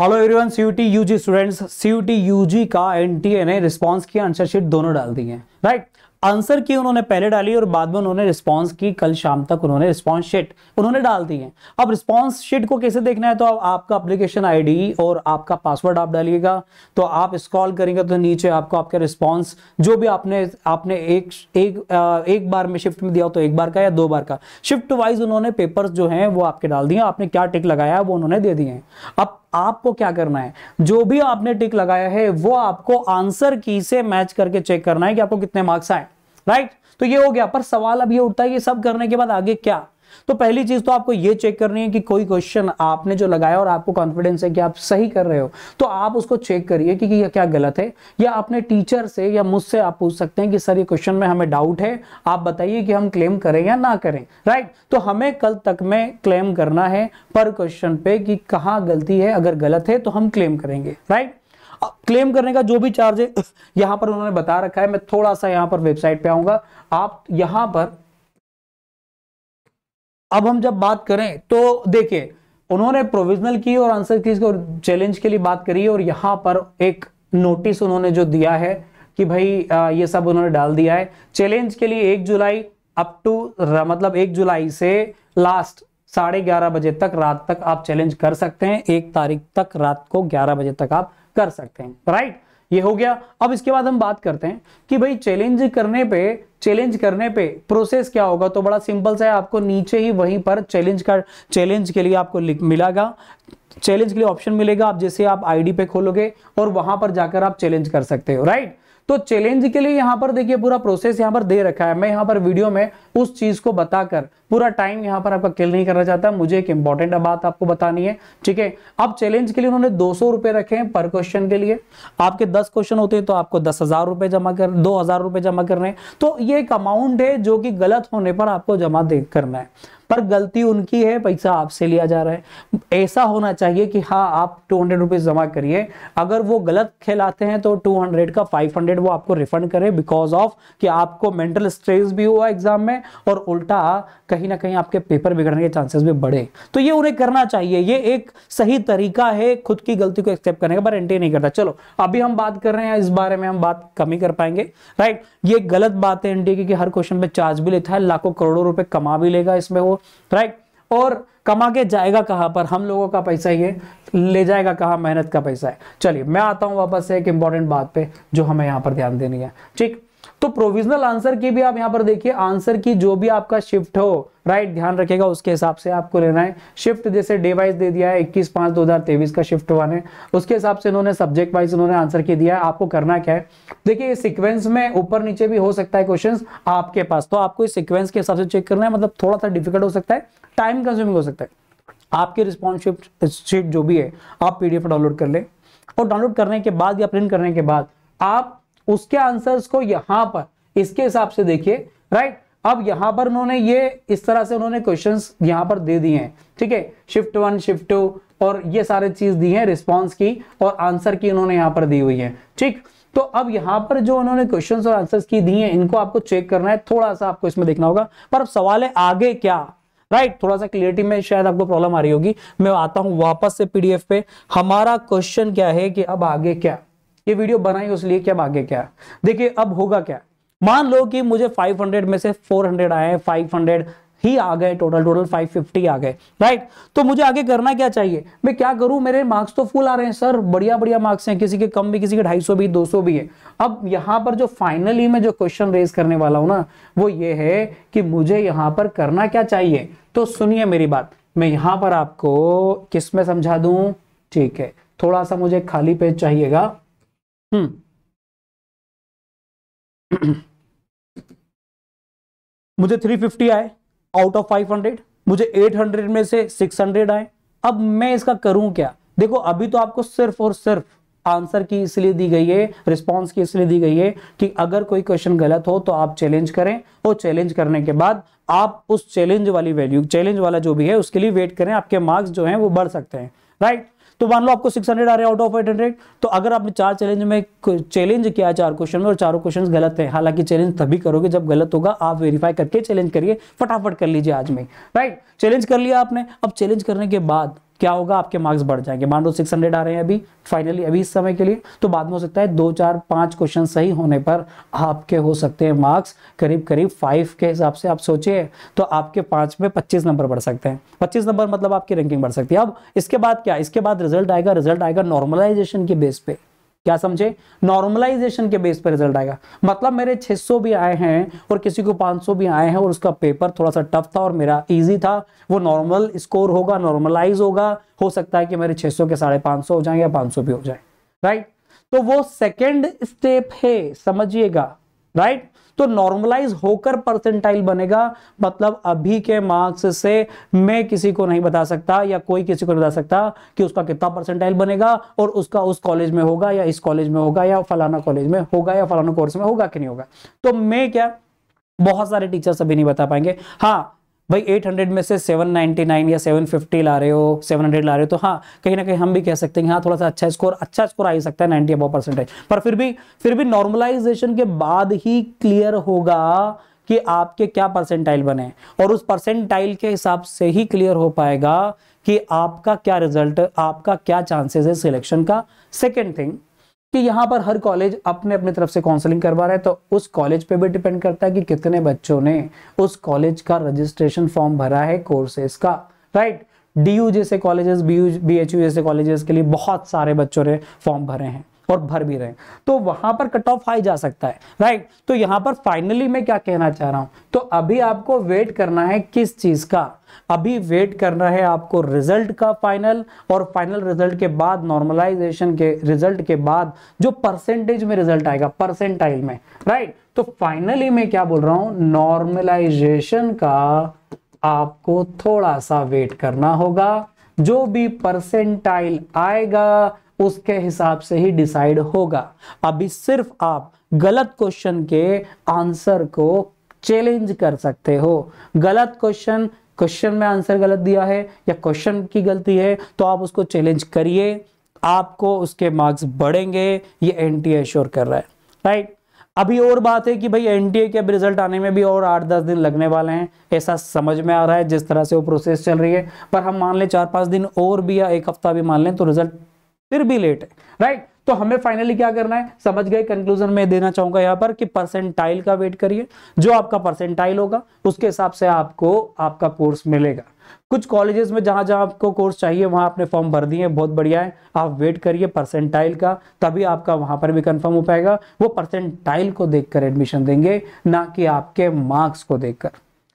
hello everyone CUET UG students CUET UG का NTA ने response की आंसर शीट दोनों डाल दी है राइट आंसर की उन्होंने पहले डाली और बाद में उन्होंने रिस्पांस की कल शाम तक उन्होंने रिस्पांस शीट उन्होंने डाल दी है अब रिस्पांस शीट को कैसे देखना है तो आप, आपका एप्लीकेशन आईडी और आपका पासवर्ड आप डालिएगा तो आप स्क्रॉल करेंगे तो नीचे आपको आपका रिस्पांस जो भी आपने आपने एक एक एक बार में शिफ्ट में दिया हो तो एक बार का या दो बार का शिफ्ट वाइज उन्होंने पेपर जो है वो आपके डाल दिए आपने क्या टिक लगाया वो उन्होंने दे दिए अब आपको क्या करना है जो भी आपने टिक लगाया है वो आपको आंसर की से मैच करके चेक करना है कि आपको कितने मार्क्स आए राइट तो ये हो गया पर सवाल अब ये उठता है ये सब करने के बाद आगे क्या तो पहली चीज तो आपको ये चेक करनी है कि कोई क्वेश्चन आपने जो लगाया और आपको कॉन्फिडेंस है कि आप सही कर रहे हो तो आप उसको चेक करिए कि यह क्या गलत है या अपने टीचर से या मुझसे आप पूछ सकते हैं कि सर ये क्वेश्चन में हमें डाउट है आप बताइए कि हम क्लेम करें या ना करें राइट तो हमें कल तक में क्लेम करना है पर क्वेश्चन पे कि कहाँ गलती है अगर गलत है तो हम क्लेम करेंगे राइट क्लेम करने का जो भी चार्ज है यहां पर उन्होंने बता रखा है मैं थोड़ा सा यहां पर वेबसाइट पे आऊंगा आप यहां पर अब हम जब बात करें तो देखिए उन्होंने प्रोविजनल की और आंसर की और चैलेंज के लिए बात करी और यहां पर एक नोटिस उन्होंने जो दिया है कि भाई ये सब उन्होंने डाल दिया है चैलेंज के लिए एक जुलाई अप टू मतलब एक जुलाई से लास्ट साढ़े ग्यारह बजे तक रात तक आप चैलेंज कर सकते हैं एक तारीख तक रात को ग्यारह बजे तक आप कर सकते हैं राइट ये हो गया अब इसके बाद हम बात करते हैं कि भाई चैलेंज करने पे चैलेंज करने पे प्रोसेस क्या होगा तो बड़ा सिंपल सा है आपको नीचे ही वहीं पर चैलेंज का चैलेंज के लिए आपको मिलागा चैलेंज के लिए ऑप्शन मिलेगा आप जैसे आप आईडी पे खोलोगे और वहां पर जाकर आप चैलेंज कर सकते हो राइट तो चैलेंज के लिए यहां पर देखिए पूरा प्रोसेस यहां पर दे रखा है मैं यहां पर वीडियो में उस चीज को बताकर पूरा टाइम यहां पर आपका किल नहीं करना चाहता मुझे एक इंपॉर्टेंट बात आपको बतानी है ठीक है अब चैलेंज के लिए उन्होंने दो सौ रुपए रखे हैं पर क्वेश्चन के लिए आपके दस क्वेश्चन होते हैं तो आपको दस हजार रुपए जमा कर दो हजार रुपए जमा करने तो ये एक अमाउंट है जो कि गलत होने पर आपको जमा करना है पर गलती उनकी है पैसा आपसे लिया जा रहा है ऐसा होना चाहिए कि हाँ आप टू हंड्रेड रुपीज जमा करिए अगर वो गलत खेलाते हैं तो टू हंड्रेड का फाइव हंड्रेड वो आपको रिफंड करे बिकॉज ऑफ कि आपको मेंटल स्ट्रेस भी हुआ एग्जाम में और उल्टा कहीं ना कहीं आपके पेपर बिगड़ने के चांसेस भी बढ़े तो ये उन्हें करना चाहिए ये एक सही तरीका है खुद की गलती को एक्सेप्ट करने का पर एंट्री नहीं करता चलो अभी हम बात कर रहे हैं इस बारे में हम बात कमी कर पाएंगे राइट ये गलत बात है एनडीए की कि हर क्वेश्चन पे चार्ज भी लेता है लाखों करोड़ों रुपए कमा भी लेगा इसमें वो राइट और कमा के जाएगा कहाँ पर हम लोगों का पैसा ये ले जाएगा कहाँ मेहनत का पैसा है चलिए मैं आता हूँ वापस एक इंपॉर्टेंट बात पे जो हमें यहाँ पर ध्यान देनी है ठीक तो प्रोविजनल आंसर की भी आप यहां पर देखिए आंसर की जो भी आपका शिफ्ट हो राइट right, ध्यान रखेगा उसके हिसाब से आपको लेना है शिफ्ट जैसे डे वाइज दे दिया है 21 पाँच 2023 का शिफ्ट वन है उसके हिसाब से इन्होंने सब्जेक्ट वाइज इन्होंने आंसर की दिया है आपको करना क्या है देखिए ये सीक्वेंस में ऊपर नीचे भी हो सकता है क्वेश्चन आपके पास तो आपको इस सिक्वेंस के हिसाब से चेक करना है मतलब थोड़ा सा डिफिकल्ट हो सकता है टाइम कंज्यूमिंग हो सकता है आपकी रिस्पॉन्स शीट जो भी है आप पीडीएफ डाउनलोड कर ले और डाउनलोड करने के बाद या प्रिंट करने के बाद आप उसके आंसर्स को यहां पर इसके हिसाब से देखिए राइट अब यहां पर उन्होंने ये इस तरह से उन्होंने क्वेश्चंस यहां पर दे दिए हैं ठीक है शिफ्ट वन शिफ्ट टू और ये सारे चीज दी है रिस्पॉन्स की और आंसर की उन्होंने यहां पर दी हुई है ठीक तो अब यहां पर जो उन्होंने क्वेश्चंस और आंसर्स की दी हैं इनको आपको चेक करना है थोड़ा सा आपको इसमें देखना होगा पर अब सवाल है आगे क्या राइट थोड़ा सा क्लियरिटी में शायद आपको प्रॉब्लम आ रही होगी मैं आता हूं वापस से पीडीएफ पे हमारा क्वेश्चन क्या है कि अब आगे क्या ये वीडियो बनाई उस लिए क्या आगे क्या देखिए अब होगा क्या मान लो कि मुझे 500 में से 400 आए 500 ही आ गए टोटल टोटल 550 आ गए राइट तो मुझे आगे करना क्या चाहिए मैं क्या करूं मेरे मार्क्स तो फुल आ रहे हैं सर बढ़िया बढ़िया मार्क्स हैं किसी के कम भी किसी के 250 भी 200 भी है अब यहां पर जो फाइनली मैं जो क्वेश्चन रेज करने वाला हूं ना वो ये है कि मुझे यहां पर करना क्या चाहिए तो सुनिए मेरी बात मैं यहां पर आपको किसमें समझा दू ठीक है थोड़ा सा मुझे खाली पेज चाहिएगा हम्म मुझे 350 आए आउट ऑफ 500 मुझे 800 में से 600 आए अब मैं इसका करूं क्या देखो अभी तो आपको सिर्फ और सिर्फ आंसर की इसलिए दी गई है रिस्पॉन्स की इसलिए दी गई है कि अगर कोई क्वेश्चन गलत हो तो आप चैलेंज करें और चैलेंज करने के बाद आप उस चैलेंज वाली वैल्यू चैलेंज वाला जो भी है उसके लिए वेट करें आपके मार्क्स जो हैं वो बढ़ सकते हैं राइट तो मान लो आपको 600 आ रहे आउट ऑफ 800 तो अगर आपने चार चैलेंज में चैलेंज किया चार क्वेश्चन में और चारों क्वेश्चन गलत है हालांकि चैलेंज तभी करोगे जब गलत होगा आप वेरीफाई करके चैलेंज करिए फटाफट कर लीजिए आज में राइट चैलेंज कर लिया आपने अब चैलेंज करने के बाद क्या होगा आपके मार्क्स बढ़ जाएंगे मान लो सिक्स हंड्रेड आ रहे हैं अभी फाइनली अभी इस समय के लिए तो बाद में हो सकता है दो चार पांच क्वेश्चन सही होने पर आपके हो सकते हैं मार्क्स करीब करीब फाइव के हिसाब से आप सोचे तो आपके पांच में पच्चीस नंबर बढ़ सकते हैं पच्चीस नंबर मतलब आपकी रैंकिंग बढ़ सकती है अब इसके बाद क्या इसके बाद रिजल्ट आएगा रिजल्ट आएगा नॉर्मलाइजेशन के बेस पे क्या समझे नॉर्मलाइजेशन के बेस पर रिजल्ट आएगा मतलब मेरे 600 भी आए हैं और किसी को 500 भी आए हैं और उसका पेपर थोड़ा सा टफ था और मेरा इजी था वो नॉर्मल स्कोर होगा नॉर्मलाइज होगा हो सकता है कि मेरे 600 के साढ़े पांच हो जाए या 500 भी हो जाए राइट तो वो सेकेंड स्टेप है समझिएगा राइट तो नॉर्मलाइज होकर परसेंटाइल बनेगा मतलब अभी के मार्क्स से मैं किसी को नहीं बता सकता या कोई किसी को नहीं बता सकता कि उसका कितना परसेंटाइल बनेगा और उसका उस कॉलेज में होगा या इस कॉलेज में होगा या फलाना कॉलेज में होगा या फलाना कोर्स में होगा कि नहीं होगा तो मैं क्या बहुत सारे टीचर्स अभी नहीं बता पाएंगे हाँ भाई 800 में से 799 या 750 ला रहे हो 700 ला रहे हो तो हाँ कहीं ना कहीं हम भी कह सकते हैं हाँ थोड़ा सा अच्छा स्कोर अच्छा स्कोर आ ही सकता है नाइनटी अबाउ परसेंटेज पर फिर भी फिर भी नॉर्मलाइजेशन के बाद ही क्लियर होगा कि आपके क्या परसेंटाइल बने और उस परसेंटाइल के हिसाब से ही क्लियर हो पाएगा कि आपका क्या रिजल्ट आपका क्या चांसेस है सिलेक्शन का सेकेंड थिंग कि यहाँ पर हर कॉलेज अपने अपने तरफ से काउंसलिंग करवा रहा है तो उस कॉलेज पे भी डिपेंड करता है कि कितने बच्चों ने उस कॉलेज का रजिस्ट्रेशन फॉर्म भरा है कोर्सेज का राइट डी यू जैसे colleges B U B H U जैसे कॉलेजेस के लिए बहुत सारे बच्चों ने फॉर्म भरे हैं और भर भी रहे तो वहां पर कट ऑफ आई जा सकता है राइट तो यहां पर फाइनली मैं क्या कहना चाह रहा हूं तो अभी आपको वेट करना है किस चीज का अभी वेट करना है आपको रिजल्ट का फाइनल और फाइनल रिजल्ट के बाद नॉर्मलाइजेशन के रिजल्ट के बाद जो परसेंटेज में रिजल्ट आएगा परसेंटाइल में राइट तो फाइनली मैं क्या बोल रहा हूं नॉर्मलाइजेशन का आपको थोड़ा सा वेट करना होगा जो भी परसेंटाइल आएगा उसके हिसाब से ही डिसाइड होगा अभी सिर्फ आप गलत क्वेश्चन के आंसर को चैलेंज कर सकते हो गलत क्वेश्चन क्वेश्चन में आंसर गलत दिया है या क्वेश्चन की गलती है तो आप उसको चैलेंज करिए आपको उसके मार्क्स बढ़ेंगे ये एनटीए श्योर कर रहा है राइट अभी और बात है कि भाई एनटीए के अब रिजल्ट आने में भी और आठ दस दिन लगने वाले हैं ऐसा समझ में आ रहा है जिस तरह से वो प्रोसेस चल रही है पर हम मान लें चार पांच दिन और भी या एक हफ्ता भी मान लें तो रिजल्ट फिर भी लेट है राइट तो हमें फाइनली क्या करना है समझ गए कंक्लूजन में देना चाहूंगा यहां पर कि परसेंटाइल का वेट करिए जो आपका परसेंटाइल होगा उसके हिसाब से आपको आपका कोर्स मिलेगा कुछ कॉलेजेस में जहां जहां आपको कोर्स चाहिए वहां आपने फॉर्म भर दिए हैं बहुत बढ़िया है आप वेट करिए परसेंटाइल का तभी आपका वहां पर भी कंफर्म हो पाएगा वो परसेंटाइल को देखकर एडमिशन देंगे ना कि आपके मार्क्स को देखकर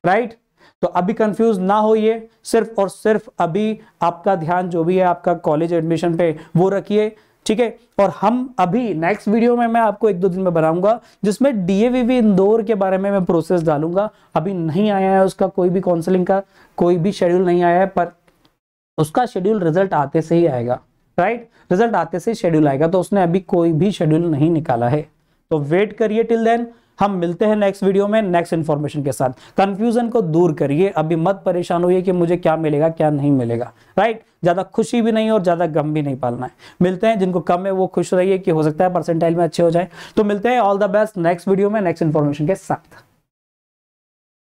राइट तो अभी कंफ्यूज ना होइए सिर्फ और सिर्फ अभी आपका ध्यान जो भी है आपका कॉलेज एडमिशन पे वो रखिए ठीक है और हम अभी नेक्स्ट वीडियो में मैं आपको एक दो दिन में बनाऊंगा जिसमें डीएवीवी इंदौर के बारे में मैं प्रोसेस डालूंगा अभी नहीं आया है उसका कोई भी काउंसलिंग का कोई भी शेड्यूल नहीं आया है पर उसका शेड्यूल रिजल्ट आते से ही आएगा राइट रिजल्ट आते से शेड्यूल आएगा तो उसने अभी कोई भी शेड्यूल नहीं निकाला है तो वेट करिए टिल देन हम मिलते हैं नेक्स्ट वीडियो में नेक्स्ट इन्फॉर्मेशन के साथ कंफ्यूजन को दूर करिए अभी मत परेशान होइए कि मुझे क्या मिलेगा क्या नहीं मिलेगा राइट ज़्यादा खुशी भी नहीं और ज़्यादा गम भी नहीं पालना है मिलते हैं जिनको कम है वो खुश रहिए कि हो सकता है परसेंटाइल में अच्छे हो जाए तो मिलते हैं all the best next video में नेक्स्ट इन्फॉर्मेशन के साथ